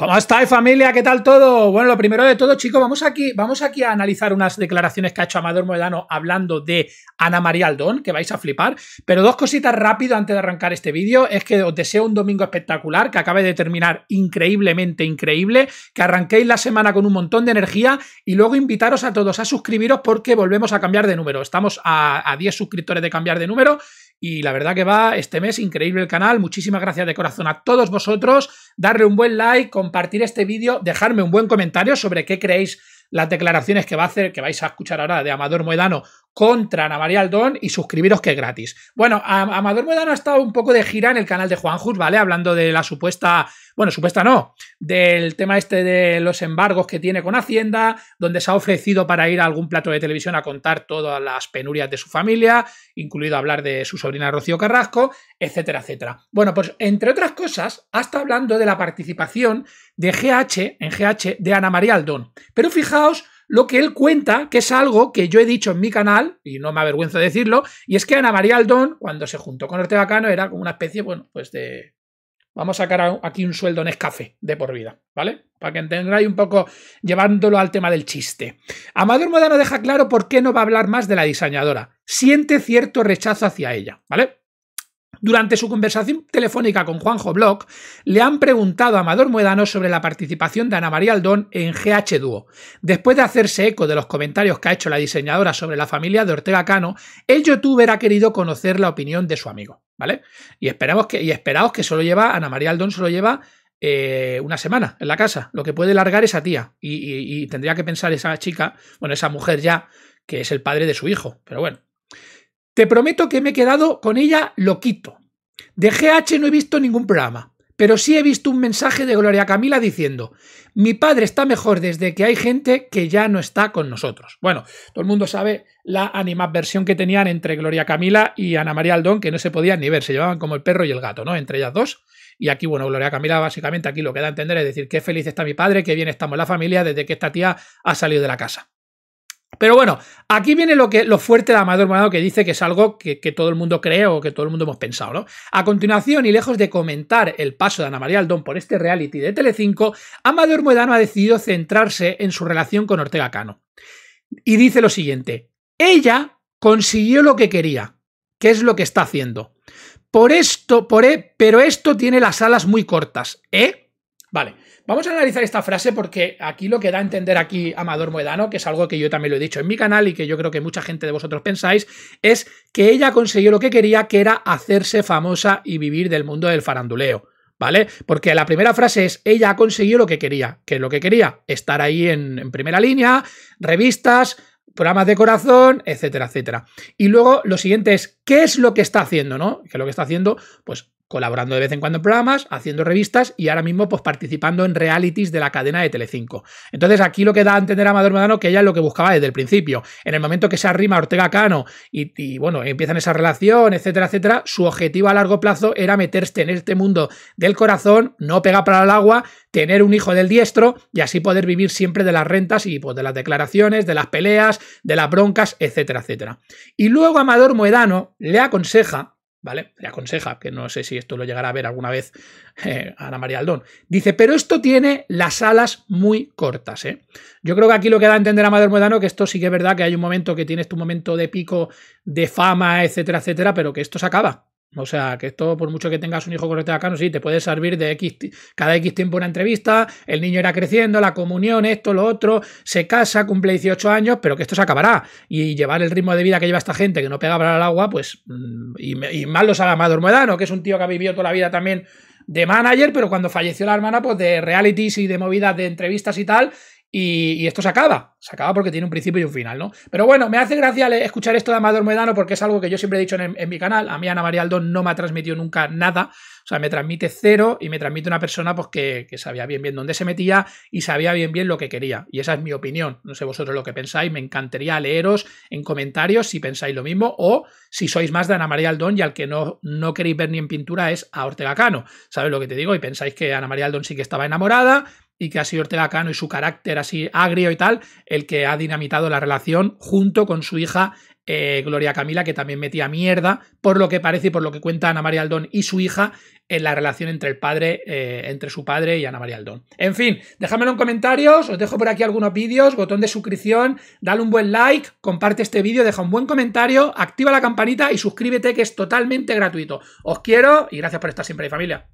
¿Cómo estáis, familia? ¿Qué tal todo? Bueno, lo primero de todo, chicos, vamos aquí, vamos aquí a analizar unas declaraciones que ha hecho Amador Moedano hablando de Ana María Aldón, que vais a flipar. Pero dos cositas rápido antes de arrancar este vídeo. Es que os deseo un domingo espectacular, que acabe de terminar increíblemente increíble, que arranquéis la semana con un montón de energía y luego invitaros a todos a suscribiros porque volvemos a cambiar de número. Estamos a, a 10 suscriptores de cambiar de número y la verdad que va este mes increíble el canal. Muchísimas gracias de corazón a todos vosotros darle un buen like, compartir este vídeo, dejarme un buen comentario sobre qué creéis las declaraciones que va a hacer, que vais a escuchar ahora de Amador Moedano contra Ana María Aldón y suscribiros que es gratis. Bueno, Amador Muedano ha estado un poco de gira en el canal de Juanjus, ¿vale? Hablando de la supuesta, bueno, supuesta no, del tema este de los embargos que tiene con Hacienda, donde se ha ofrecido para ir a algún plato de televisión a contar todas las penurias de su familia, incluido hablar de su sobrina Rocío Carrasco, etcétera, etcétera. Bueno, pues entre otras cosas, hasta hablando de la participación de GH, en GH, de Ana María Aldón. Pero fijaos, lo que él cuenta, que es algo que yo he dicho en mi canal, y no me avergüenzo de decirlo, y es que Ana María Aldón, cuando se juntó con Ortega Cano, era como una especie, bueno, pues de... Vamos a sacar aquí un sueldo en escafe de por vida, ¿vale? Para que entendáis un poco llevándolo al tema del chiste. Amador Modano deja claro por qué no va a hablar más de la diseñadora. Siente cierto rechazo hacia ella, ¿vale? Durante su conversación telefónica con Juanjo Block, le han preguntado a Amador Muedano sobre la participación de Ana María Aldón en GH Dúo. Después de hacerse eco de los comentarios que ha hecho la diseñadora sobre la familia de Ortega Cano, el youtuber ha querido conocer la opinión de su amigo, ¿vale? Y esperamos que, y esperaos que solo lleva, Ana María Aldón solo lleva eh, una semana en la casa. Lo que puede largar esa tía. Y, y, tendría que pensar esa chica, bueno, esa mujer ya, que es el padre de su hijo. Pero bueno, te prometo que me he quedado con ella loquito. De GH no he visto ningún programa, pero sí he visto un mensaje de Gloria Camila diciendo, mi padre está mejor desde que hay gente que ya no está con nosotros. Bueno, todo el mundo sabe la animadversión que tenían entre Gloria Camila y Ana María Aldón, que no se podían ni ver, se llevaban como el perro y el gato, ¿no? Entre ellas dos. Y aquí, bueno, Gloria Camila básicamente aquí lo que da a entender es decir, qué feliz está mi padre, qué bien estamos la familia desde que esta tía ha salido de la casa. Pero bueno, aquí viene lo, que, lo fuerte de Amador Morado que dice que es algo que, todo el mundo cree o que todo el mundo hemos pensado, ¿no? A continuación, y lejos de comentar el paso de Ana María Aldón por este reality de Telecinco, Amador Moedano ha decidido centrarse en su relación con Ortega Cano. Y dice lo siguiente, ella consiguió lo que quería, que es lo que está haciendo. Por esto, por, e, pero esto tiene las alas muy cortas, ¿eh? Vale, vamos a analizar esta frase porque aquí lo que da a entender aquí Amador Moedano, que es algo que yo también lo he dicho en mi canal y que yo creo que mucha gente de vosotros pensáis, es que ella consiguió lo que quería, que era hacerse famosa y vivir del mundo del faranduleo. ¿Vale? Porque la primera frase es, ella ha conseguido lo que quería. que es lo que quería? Estar ahí en, en primera línea, revistas, programas de corazón, etcétera, etcétera. Y luego lo siguiente es, ¿qué es lo que está haciendo, no? Que lo que está haciendo, pues colaborando de vez en cuando en programas, haciendo revistas y ahora mismo pues participando en realities de la cadena de Telecinco. Entonces aquí lo que da a entender a Amador Moedano que ella es lo que buscaba desde el principio. En el momento que se arrima Ortega Cano y, bueno, empiezan esa relación, etcétera, etcétera, su objetivo a largo plazo era meterse en este mundo del corazón, no pegar para el agua, tener un hijo del diestro y así poder vivir siempre de las rentas y pues, de las declaraciones, de las peleas, de las broncas, etcétera, etcétera. Y luego Amador Moedano le aconseja ¿Vale? Le aconseja, que no sé si esto lo llegará a ver alguna vez eh, Ana María Aldón. Dice, pero esto tiene las alas muy cortas, ¿eh? Yo creo que aquí lo que da a entender a Madre Modano que esto sí que es verdad que hay un momento que tienes este tu momento de pico de fama, etcétera, etcétera, pero que esto se acaba. O sea, que esto, por mucho que tengas un hijo acá, no sí, te puede servir de X, cada X tiempo una entrevista, el niño irá creciendo, la comunión, esto, lo otro, se casa, cumple 18 años, pero que esto se acabará. Y llevar el ritmo de vida que lleva esta gente, que no pega para el agua, pues, mm, y, y más lo sabe Amador que es un tío que ha vivido toda la vida también de manager, pero cuando falleció la hermana, pues de realities y de movidas de entrevistas y tal, y, esto se acaba, se acaba porque tiene un principio y un final, ¿no? Pero bueno, me hace gracia escuchar esto de Amador Medano porque es algo que yo siempre he dicho en, mi canal. A mí Ana María Aldón no me ha transmitido nunca nada, o sea, me transmite cero y me transmite una persona pues, que, sabía bien bien dónde se metía y sabía bien bien lo que quería. Y esa es mi opinión, no sé vosotros lo que pensáis, me encantaría leeros en comentarios si pensáis lo mismo o si sois más de Ana María Aldón y al que no, no queréis ver ni en pintura es a Ortega Cano, ¿sabes lo que te digo? Y pensáis que Ana María Aldón sí que estaba enamorada y que ha sido Ortega Cano y su carácter así agrio y tal, el que ha dinamitado la relación junto con su hija eh, Gloria Camila, que también metía mierda, por lo que parece y por lo que cuenta Ana María Aldón y su hija en la relación entre el padre, eh, entre su padre y Ana María Aldón. En fin, dejadmelo en comentarios, os dejo por aquí algunos vídeos, botón de suscripción, dale un buen like, comparte este vídeo, deja un buen comentario, activa la campanita y suscríbete que es totalmente gratuito. Os quiero y gracias por estar siempre ahí familia.